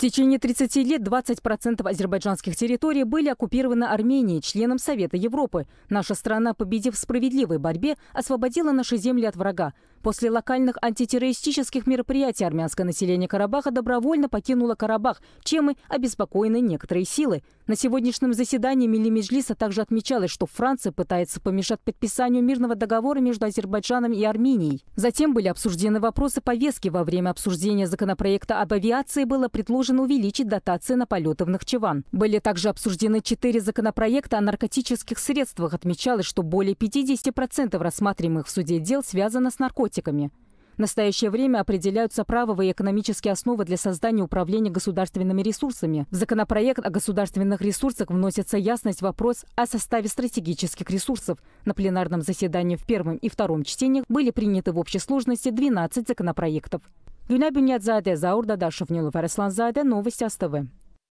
В течение 30 лет 20% азербайджанских территорий были оккупированы Арменией, членом Совета Европы. Наша страна, победив в справедливой борьбе, освободила наши земли от врага. После локальных антитеррористических мероприятий армянское население Карабаха добровольно покинуло Карабах, чем и обеспокоены некоторые силы. На сегодняшнем заседании Милимеджлиса также отмечалось, что Франция пытается помешать подписанию мирного договора между Азербайджаном и Арменией. Затем были обсуждены вопросы повестки. Во время обсуждения законопроекта об авиации было предложено предложено увеличить дотации на полеты в Нахчеван. Были также обсуждены четыре законопроекта о наркотических средствах. Отмечалось, что более 50% рассматриваемых в суде дел связано с наркотиками. В настоящее время определяются правовые и экономические основы для создания управления государственными ресурсами. В законопроект о государственных ресурсах вносится ясность вопрос о составе стратегических ресурсов. На пленарном заседании в первом и втором чтениях были приняты в общей сложности 12 законопроектов. Günə Bünyadzadə, Zaur Dadaşov, Nilufər Əslanzadə, Novosti ASTV.